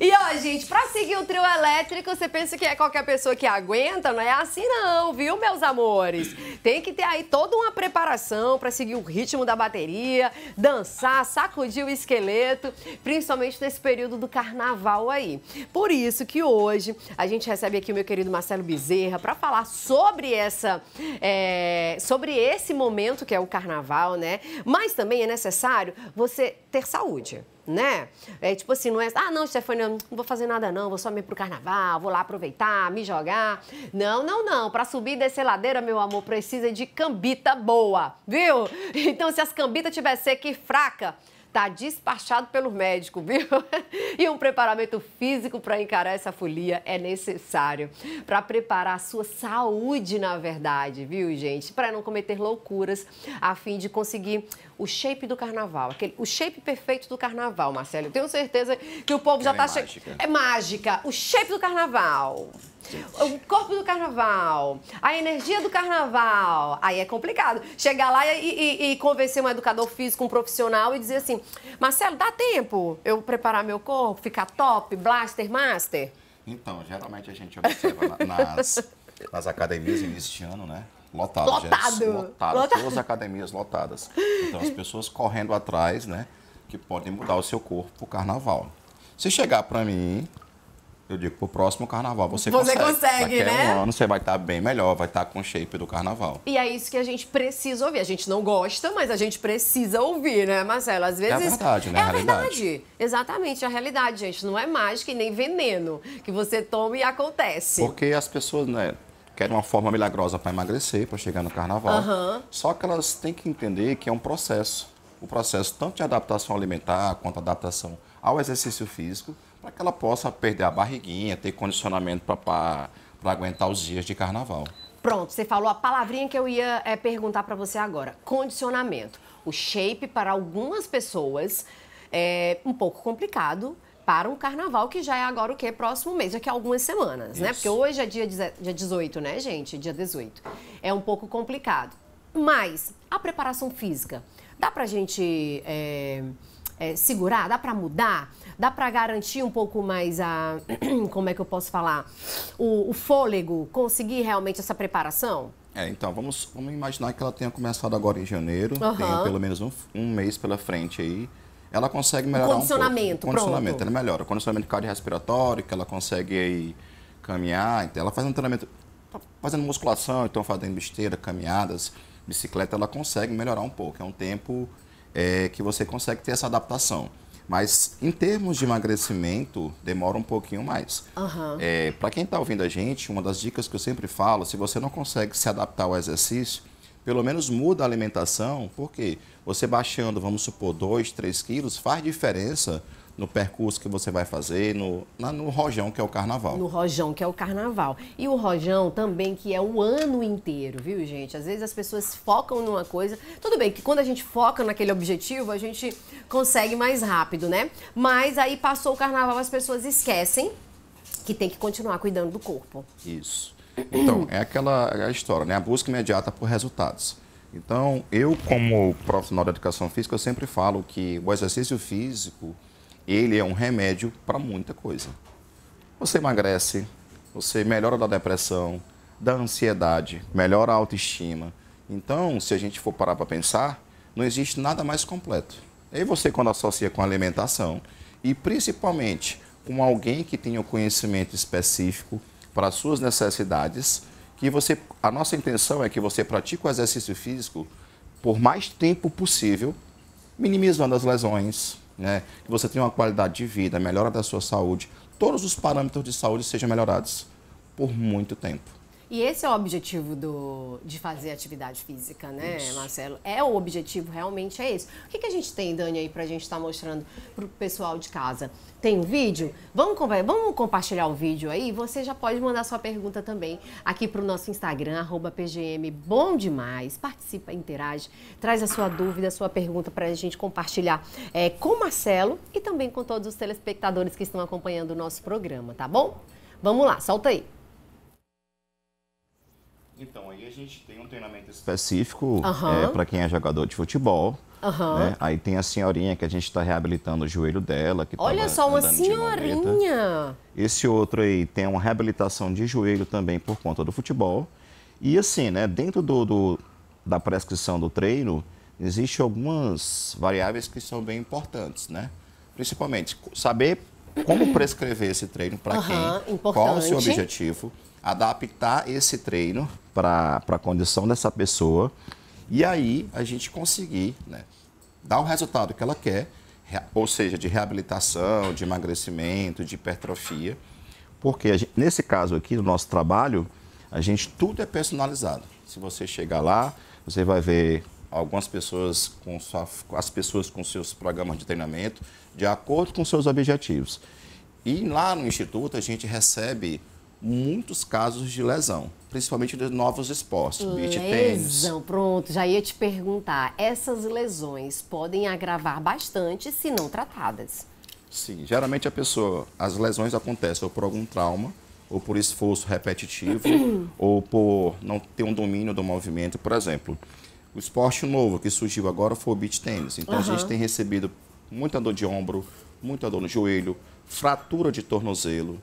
E ó, gente, pra seguir o trio elétrico, você pensa que é qualquer pessoa que aguenta? Não é assim não, viu, meus amores? Tem que ter aí toda uma preparação pra seguir o ritmo da bateria, dançar, sacudir o esqueleto, principalmente nesse período do carnaval aí. Por isso que hoje a gente recebe aqui o meu querido Marcelo Bezerra pra falar sobre essa... É, sobre esse momento que é o carnaval, né? Mas também é necessário você ter saúde né? É tipo assim, não é, ah, não, Stefania, não vou fazer nada não, vou só me pro carnaval, vou lá aproveitar, me jogar. Não, não, não, para subir e descer ladeira, meu amor, precisa de cambita boa, viu? Então, se as cambitas tiver seca e fraca, tá despachado pelo médico, viu? E um preparamento físico para encarar essa folia é necessário para preparar a sua saúde, na verdade, viu, gente? Para não cometer loucuras a fim de conseguir o shape do carnaval, aquele, o shape perfeito do carnaval, Marcelo. Eu tenho certeza que o povo Ela já está é tá mágica. É mágica, o shape do carnaval. Gente. O corpo do carnaval, a energia do carnaval. Aí é complicado. Chegar lá e, e, e, convencer um educador físico, um profissional e dizer assim: Marcelo, dá tempo eu preparar meu corpo, ficar top, blaster, master? Então, geralmente a gente observa nas, nas academias início de ano, né? lotado, lotado. Gente, lotado, lotado. Todas as academias lotadas. Então as pessoas correndo atrás, né? Que podem mudar o seu corpo pro carnaval. Se chegar para mim, eu digo, pro próximo carnaval você, você consegue. consegue Daqui né? um ano você vai estar tá bem melhor, vai estar tá com o shape do carnaval. E é isso que a gente precisa ouvir. A gente não gosta, mas a gente precisa ouvir, né, Marcelo? Às vezes. É a verdade, né? É a, a verdade. Exatamente, a realidade, gente. Não é mágica e nem veneno que você toma e acontece. Porque as pessoas, né? querem uma forma milagrosa para emagrecer, para chegar no carnaval. Uhum. Só que elas têm que entender que é um processo. O processo tanto de adaptação alimentar quanto adaptação ao exercício físico, para que ela possa perder a barriguinha, ter condicionamento para aguentar os dias de carnaval. Pronto, você falou a palavrinha que eu ia é, perguntar para você agora: condicionamento. O shape para algumas pessoas é um pouco complicado, para um carnaval, que já é agora o quê? Próximo mês, daqui a é algumas semanas, Isso. né? Porque hoje é dia, dia 18, né, gente? Dia 18. É um pouco complicado. Mas a preparação física, dá a gente é, é, segurar? Dá para mudar? Dá para garantir um pouco mais a. Como é que eu posso falar? O, o fôlego, conseguir realmente essa preparação? É, então, vamos, vamos imaginar que ela tenha começado agora em janeiro, uhum. tem pelo menos um, um mês pela frente aí ela consegue melhorar um condicionamento, um pouco. condicionamento, ela melhora. O condicionamento cardiorrespiratório, que ela consegue aí caminhar, então ela faz um treinamento, tá fazendo musculação, então fazendo besteira, caminhadas, bicicleta, ela consegue melhorar um pouco. É um tempo é, que você consegue ter essa adaptação. Mas em termos de emagrecimento, demora um pouquinho mais. Uhum. É, Para quem está ouvindo a gente, uma das dicas que eu sempre falo, se você não consegue se adaptar ao exercício, pelo menos muda a alimentação, porque você baixando, vamos supor, 2, 3 quilos, faz diferença no percurso que você vai fazer, no, na, no rojão que é o carnaval. No rojão que é o carnaval. E o rojão também que é o ano inteiro, viu, gente? Às vezes as pessoas focam numa coisa. Tudo bem que quando a gente foca naquele objetivo, a gente consegue mais rápido, né? Mas aí passou o carnaval, as pessoas esquecem que tem que continuar cuidando do corpo. Isso. Então, é aquela a história, né? A busca imediata por resultados. Então, eu como profissional da educação física, eu sempre falo que o exercício físico, ele é um remédio para muita coisa. Você emagrece, você melhora da depressão, da ansiedade, melhora a autoestima. Então, se a gente for parar para pensar, não existe nada mais completo. E você quando associa com alimentação e principalmente com alguém que tenha o conhecimento específico para suas necessidades, que você, a nossa intenção é que você pratique o exercício físico por mais tempo possível, minimizando as lesões, né? que você tenha uma qualidade de vida, melhora da sua saúde, todos os parâmetros de saúde sejam melhorados por muito tempo. E esse é o objetivo do, de fazer atividade física, né, isso. Marcelo? É o objetivo, realmente é esse. O que, que a gente tem, Dani, aí, pra gente estar tá mostrando pro pessoal de casa? Tem um vídeo? Vamos, vamos compartilhar o vídeo aí? Você já pode mandar sua pergunta também aqui pro nosso Instagram, arroba PGM Bom Demais. Participa, interage, traz a sua dúvida, a sua pergunta pra gente compartilhar é, com o Marcelo e também com todos os telespectadores que estão acompanhando o nosso programa, tá bom? Vamos lá, solta aí. Então, aí a gente tem um treinamento específico é, para quem é jogador de futebol. Uhum. Né? Aí tem a senhorinha que a gente está reabilitando o joelho dela. Que tá Olha só, uma senhorinha! Esse outro aí tem uma reabilitação de joelho também por conta do futebol. E assim, né, dentro do, do da prescrição do treino, existem algumas variáveis que são bem importantes, né? Principalmente saber como prescrever esse treino para uhum, quem, importante. qual o seu objetivo adaptar esse treino para a condição dessa pessoa e aí a gente conseguir né, dar o resultado que ela quer, ou seja, de reabilitação, de emagrecimento, de hipertrofia, porque gente, nesse caso aqui do nosso trabalho, a gente tudo é personalizado. Se você chegar lá, você vai ver algumas pessoas com sua, as pessoas com seus programas de treinamento de acordo com seus objetivos. E lá no instituto a gente recebe muitos casos de lesão, principalmente de novos esportes, beach tênis. Lesão, pronto, já ia te perguntar. Essas lesões podem agravar bastante se não tratadas. Sim, geralmente a pessoa, as lesões acontecem ou por algum trauma, ou por esforço repetitivo, ou por não ter um domínio do movimento, por exemplo. O esporte novo que surgiu agora foi o beach tênis. Então uhum. a gente tem recebido muita dor de ombro, muita dor no joelho, fratura de tornozelo,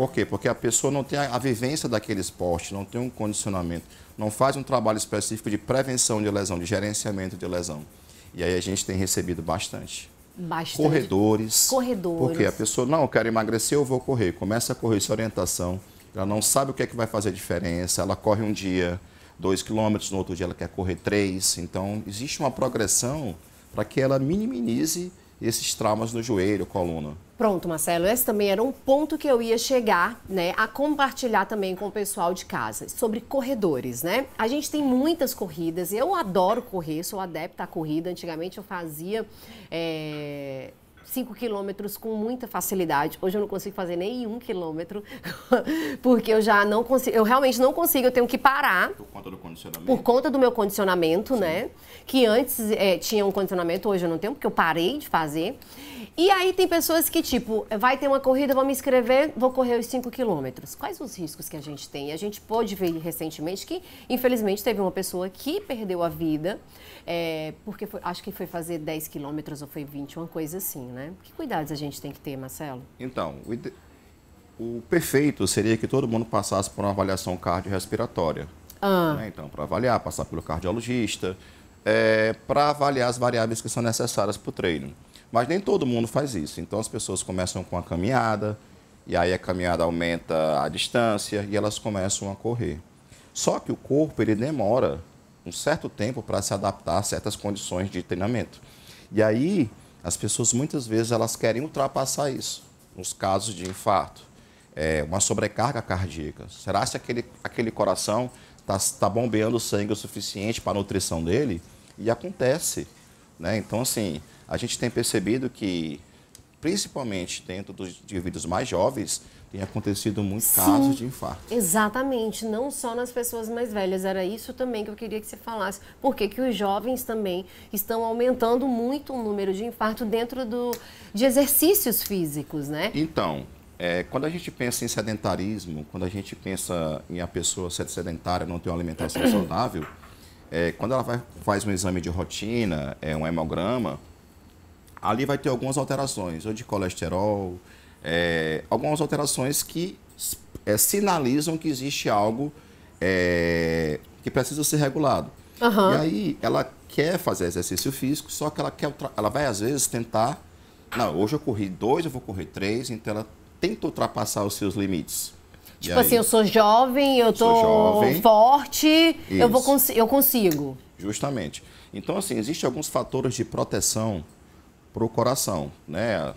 por quê? Porque a pessoa não tem a, a vivência daquele esporte, não tem um condicionamento, não faz um trabalho específico de prevenção de lesão, de gerenciamento de lesão. E aí a gente tem recebido bastante. Bastante. Corredores. Corredores. Porque a pessoa, não, eu quero emagrecer, eu vou correr. Começa a correr sem orientação. Ela não sabe o que é que vai fazer diferença. Ela corre um dia dois quilômetros, no outro dia ela quer correr três. Então, existe uma progressão para que ela minimize esses traumas no joelho, coluna. Pronto, Marcelo, esse também era um ponto que eu ia chegar, né, a compartilhar também com o pessoal de casa, sobre corredores, né? A gente tem muitas corridas, eu adoro correr, sou adepta à corrida, antigamente eu fazia é, 5 quilômetros com muita facilidade. Hoje eu não consigo fazer nem um quilômetro, porque eu já não consigo, eu realmente não consigo, eu tenho que parar. Por conta do condicionamento. Por conta do meu condicionamento, Sim. né? Que antes é, tinha um condicionamento, hoje eu não tenho, porque eu parei de fazer. E aí tem pessoas que, tipo, vai ter uma corrida, vou me inscrever, vou correr os 5 quilômetros. Quais os riscos que a gente tem? A gente pôde ver recentemente que, infelizmente, teve uma pessoa que perdeu a vida, é, porque foi, acho que foi fazer 10 quilômetros ou foi 20, uma coisa assim né? Que cuidados a gente tem que ter, Marcelo? Então, o, ide... o perfeito seria que todo mundo passasse por uma avaliação cardiorrespiratória. Ah. Né? Então, para avaliar, passar pelo cardiologista, é, para avaliar as variáveis que são necessárias para o treino. Mas nem todo mundo faz isso. Então, as pessoas começam com a caminhada, e aí a caminhada aumenta a distância e elas começam a correr. Só que o corpo ele demora um certo tempo para se adaptar a certas condições de treinamento. E aí as pessoas muitas vezes elas querem ultrapassar isso. Nos casos de infarto, é, uma sobrecarga cardíaca. Será que aquele, aquele coração está tá bombeando sangue o suficiente para a nutrição dele? E acontece. Né? Então, assim, a gente tem percebido que, principalmente dentro dos indivíduos mais jovens, tem acontecido muitos Sim, casos de infarto. Exatamente, não só nas pessoas mais velhas, era isso também que eu queria que você falasse. Por que os jovens também estão aumentando muito o número de infarto dentro do, de exercícios físicos, né? Então, é, quando a gente pensa em sedentarismo, quando a gente pensa em a pessoa ser sedentária, não ter uma alimentação saudável, é, quando ela vai, faz um exame de rotina, é, um hemograma, ali vai ter algumas alterações, ou de colesterol, é, algumas alterações que é, sinalizam que existe algo é, que precisa ser regulado. Uhum. E aí ela quer fazer exercício físico, só que ela quer ela vai às vezes tentar, não, hoje eu corri dois, eu vou correr três, então ela tenta ultrapassar os seus limites. Tipo assim, aí, assim, eu sou jovem, eu tô jovem, forte, isso. eu vou eu consigo. Justamente. Então assim, existem alguns fatores de proteção para o coração, né?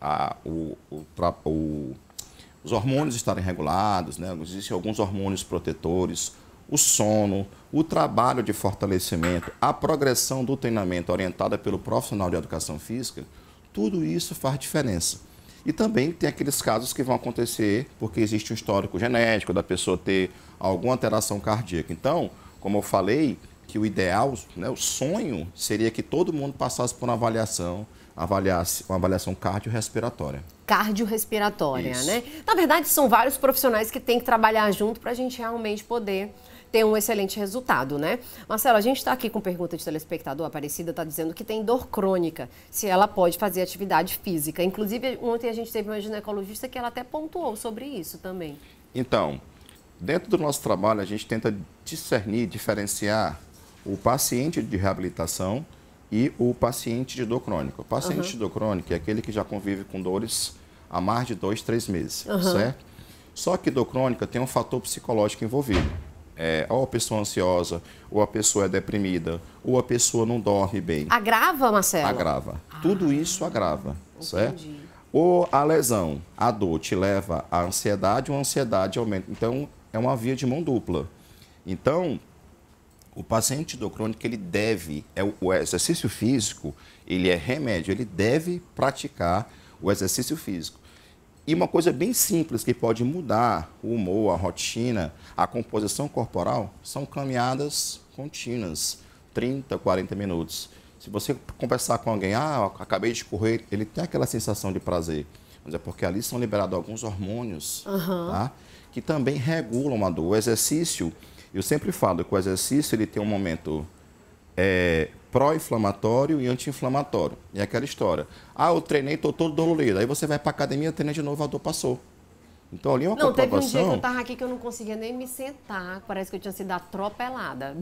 a, o, o, o, os hormônios estarem regulados, né? existem alguns hormônios protetores, o sono, o trabalho de fortalecimento, a progressão do treinamento orientada pelo profissional de educação física, tudo isso faz diferença. E também tem aqueles casos que vão acontecer porque existe um histórico genético da pessoa ter alguma alteração cardíaca. Então, como eu falei, que o ideal, né, o sonho seria que todo mundo passasse por uma avaliação, avaliasse uma avaliação cardiorrespiratória. Cardiorrespiratória, né? Na verdade, são vários profissionais que têm que trabalhar junto para a gente realmente poder ter um excelente resultado, né? Marcelo, a gente está aqui com pergunta de telespectador. Aparecida está dizendo que tem dor crônica, se ela pode fazer atividade física. Inclusive, ontem a gente teve uma ginecologista que ela até pontuou sobre isso também. Então, dentro do nosso trabalho, a gente tenta discernir, diferenciar o paciente de reabilitação e o paciente de dor crônica. O paciente uhum. de dor crônica é aquele que já convive com dores há mais de dois, três meses, uhum. certo? Só que dor crônica tem um fator psicológico envolvido. É, ou a pessoa ansiosa, ou a pessoa é deprimida, ou a pessoa não dorme bem. Agrava, Marcelo? Agrava. Ah. Tudo isso agrava, Entendi. certo? Ou a lesão, a dor te leva à ansiedade, ou a ansiedade aumenta. Então, é uma via de mão dupla. Então, o paciente do crônico, ele deve, é, o exercício físico, ele é remédio, ele deve praticar o exercício físico. E uma coisa bem simples que pode mudar o humor, a rotina, a composição corporal, são caminhadas contínuas, 30, 40 minutos. Se você conversar com alguém, ah, acabei de correr, ele tem aquela sensação de prazer. Mas é porque ali são liberados alguns hormônios, uhum. tá? Que também regulam a dor. O exercício, eu sempre falo que o exercício ele tem um momento é, pró-inflamatório e anti-inflamatório. É aquela história. Ah, eu treinei, estou todo dolorido. Aí você vai para academia, treina de novo, a dor passou. Então ali é uma não, Não, teve um dia que eu estava aqui que eu não conseguia nem me sentar. Parece que eu tinha sido atropelada.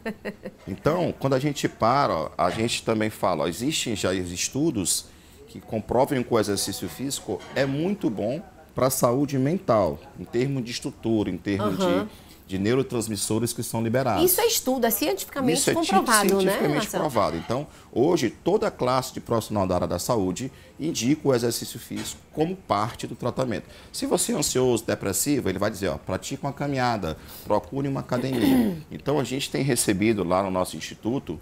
então, quando a gente para, ó, a gente também fala, ó, existem já estudos que comprovem que o exercício físico é muito bom para a saúde mental, em termos de estrutura, em termos uhum. de de neurotransmissores que são liberados. Isso é estudo, é cientificamente Isso é comprovado, né, cientificamente né? Então, hoje, toda classe de profissional da área da saúde indica o exercício físico como parte do tratamento. Se você é ansioso, depressivo, ele vai dizer, ó, pratique uma caminhada, procure uma academia. Então, a gente tem recebido lá no nosso instituto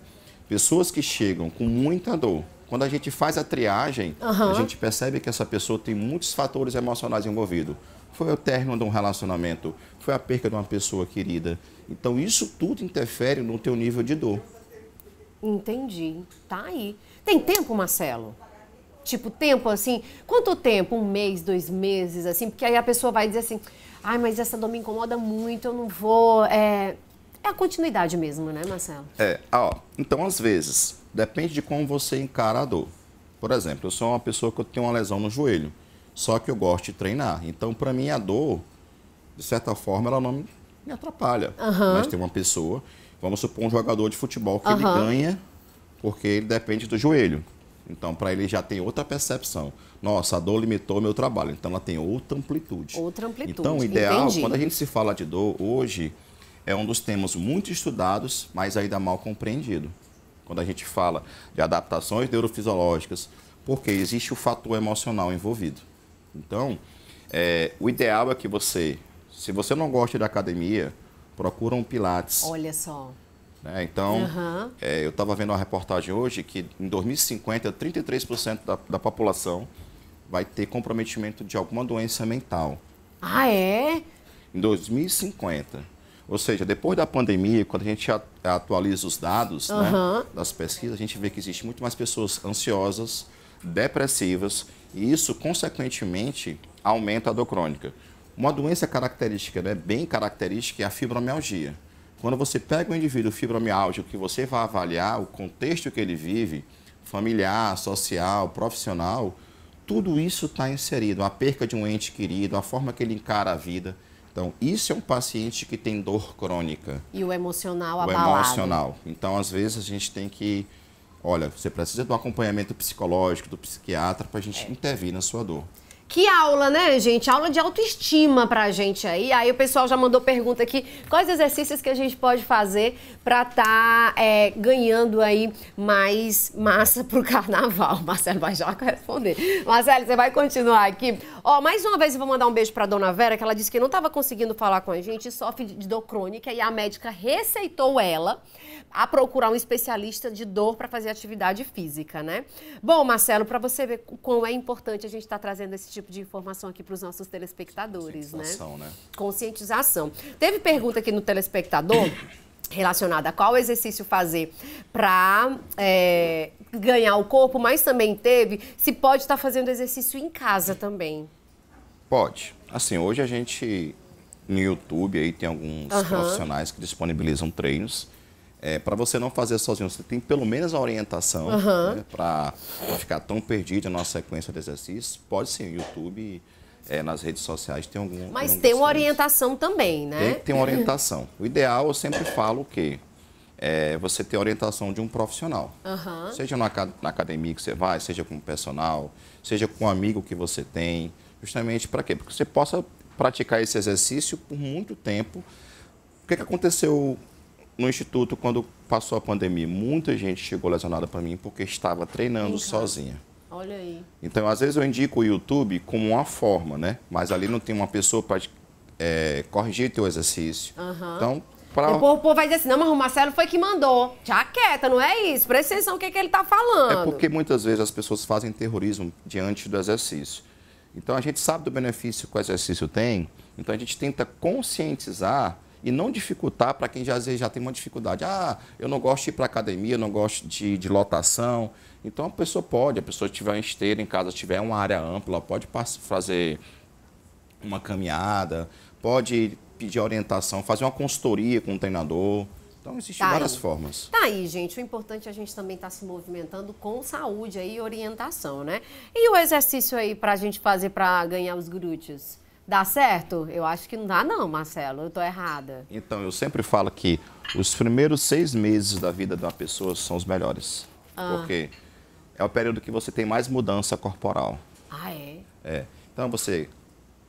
pessoas que chegam com muita dor, quando a gente faz a triagem, uhum. a gente percebe que essa pessoa tem muitos fatores emocionais envolvidos foi o término de um relacionamento, foi a perca de uma pessoa querida. Então isso tudo interfere no teu nível de dor. Entendi. Tá aí. Tem tempo, Marcelo? Tipo, tempo assim? Quanto tempo? Um mês, dois meses, assim? Porque aí a pessoa vai dizer assim: ai, mas essa dor me incomoda muito, eu não vou. É, é a continuidade mesmo, né, Marcelo? É. Ó, então, às vezes, depende de como você encara a dor. Por exemplo, eu sou uma pessoa que eu tenho uma lesão no joelho só que eu gosto de treinar. Então, para mim, a dor, de certa forma, ela não me atrapalha. Uhum. Mas tem uma pessoa, vamos supor um jogador de futebol que uhum. ele ganha porque ele depende do joelho. Então, para ele já tem outra percepção. Nossa, a dor limitou meu trabalho. Então, ela tem outra amplitude. Outra amplitude. Então, o ideal, Entendi. quando a gente se fala de dor, hoje é um dos temas muito estudados, mas ainda mal compreendido. Quando a gente fala de adaptações neurofisiológicas, porque existe o fator emocional envolvido. Então, é, o ideal é que você, se você não gosta da academia, procura um Pilates. Olha só. Né? Então, uhum. é, eu estava vendo uma reportagem hoje que em 2050, 33% da, da população vai ter comprometimento de alguma doença mental. Ah, é? Em 2050. Ou seja, depois da pandemia, quando a gente atualiza os dados uhum. né, das pesquisas, a gente vê que existe muito mais pessoas ansiosas, depressivas e isso, consequentemente, aumenta a dor crônica. Uma doença característica, né, bem característica, é a fibromialgia. Quando você pega um indivíduo fibromialgia, que você vai avaliar o contexto que ele vive, familiar, social, profissional, tudo isso está inserido. A perca de um ente querido, a forma que ele encara a vida. Então, isso é um paciente que tem dor crônica. E o emocional o abalado. O emocional. Então, às vezes, a gente tem que olha, você precisa de um acompanhamento psicológico do psiquiatra para a gente é. intervir na sua dor. Que aula, né, gente? Aula de autoestima pra gente aí. Aí o pessoal já mandou pergunta aqui: quais exercícios que a gente pode fazer pra tá é, ganhando aí mais massa pro carnaval? Marcelo vai já responder. Marcelo, você vai continuar aqui. Ó, mais uma vez eu vou mandar um beijo pra dona Vera, que ela disse que não tava conseguindo falar com a gente, sofre de dor crônica e a médica receitou ela a procurar um especialista de dor para fazer atividade física, né? Bom, Marcelo, para você ver o quão é importante a gente estar tá trazendo esse tipo tipo de informação aqui para os nossos telespectadores, Conscientização, né? né? Conscientização. Teve pergunta aqui no telespectador relacionada a qual exercício fazer para é, ganhar o corpo, mas também teve se pode estar tá fazendo exercício em casa também. Pode. Assim, hoje a gente no YouTube aí tem alguns uhum. profissionais que disponibilizam treinos é, para você não fazer sozinho, você tem pelo menos a orientação uhum. né, para ficar tão perdido na sequência de exercícios. Pode ser YouTube, é, nas redes sociais, tem algum. Mas tem, tem uma orientação também, né? Tem que ter uma orientação. O ideal, eu sempre falo que é você ter a orientação de um profissional. Uhum. Seja na, na academia que você vai, seja com o personal, seja com um amigo que você tem. Justamente para quê? Porque você possa praticar esse exercício por muito tempo. O que, é que aconteceu no instituto, quando passou a pandemia, muita gente chegou lesionada para mim porque estava treinando sozinha. Olha aí. Então, às vezes eu indico o YouTube como uma forma, né? Mas ali não tem uma pessoa para é, corrigir teu exercício. Uhum. Então, pra... o, povo, o povo vai dizer assim, não, mas o Marcelo foi que mandou. Já quieta, não é isso? Presta atenção o que, é que ele está falando. É porque muitas vezes as pessoas fazem terrorismo diante do exercício. Então, a gente sabe do benefício que o exercício tem, então a gente tenta conscientizar e não dificultar para quem já, já tem uma dificuldade. Ah, eu não gosto de ir para academia, eu não gosto de, de lotação. Então a pessoa pode, a pessoa tiver uma esteira em casa, tiver uma área ampla, pode fazer uma caminhada, pode pedir orientação, fazer uma consultoria com o um treinador. Então, existem tá várias aí. formas. Tá aí, gente. O importante é a gente também estar tá se movimentando com saúde aí e orientação, né? E o exercício aí para a gente fazer para ganhar os glúteos? Dá certo? Eu acho que não dá não, Marcelo. Eu estou errada. Então, eu sempre falo que os primeiros seis meses da vida de uma pessoa são os melhores. Ah. Porque é o período que você tem mais mudança corporal. Ah, é? É. Então, você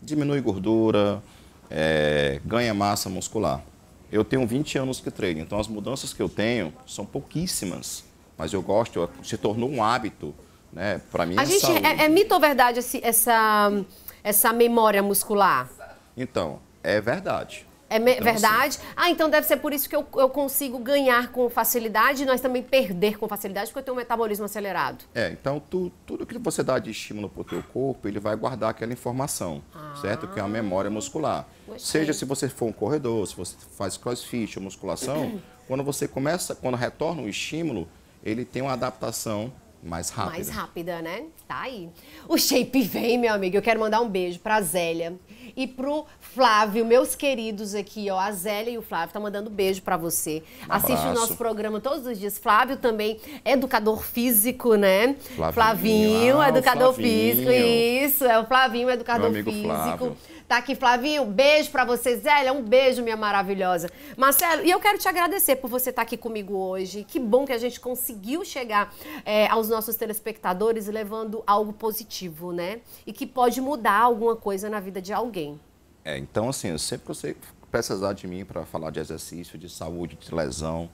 diminui gordura, é, ganha massa muscular. Eu tenho 20 anos que treino, então as mudanças que eu tenho são pouquíssimas. Mas eu gosto, se tornou um hábito, né? Para mim, a é gente, saúde. É, é mito ou verdade essa essa memória muscular? Então, é verdade. É então, assim, verdade? Sim. Ah, então deve ser por isso que eu, eu consigo ganhar com facilidade e nós também perder com facilidade, porque eu tenho um metabolismo acelerado. É, então tu, tudo que você dá de estímulo para o teu corpo, ele vai guardar aquela informação, ah. certo? Que é a ah. memória muscular. Gostei. Seja se você for um corredor, se você faz crossfit ou musculação, quando você começa, quando retorna o estímulo, ele tem uma adaptação mais rápida. Mais rápida, né? Tá aí. O shape vem, meu amigo. Eu quero mandar um beijo pra Zélia e pro Flávio, meus queridos aqui, ó. A Zélia e o Flávio tá mandando beijo para você. Um Assiste o nosso programa todos os dias. Flávio também, educador físico, né? Flavinho, Flavinho ah, educador Flavinho. físico. Isso, é o Flavinho, educador físico. Flávio. Tá aqui, Flavinho, beijo para você. Zélia, um beijo, minha maravilhosa. Marcelo, e eu quero te agradecer por você estar tá aqui comigo hoje. Que bom que a gente conseguiu chegar é, aos nossos telespectadores levando algo positivo, né? E que pode mudar alguma coisa na vida de alguém. É, então assim, eu sempre que você precisar de mim para falar de exercício, de saúde, de lesão,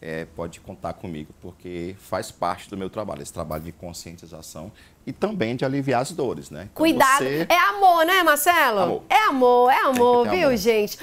é, pode contar comigo, porque faz parte do meu trabalho, esse trabalho de conscientização e também de aliviar as dores, né? Então Cuidado! Você... É amor, né, Marcelo? Amor. É amor, é amor, viu, amor. gente?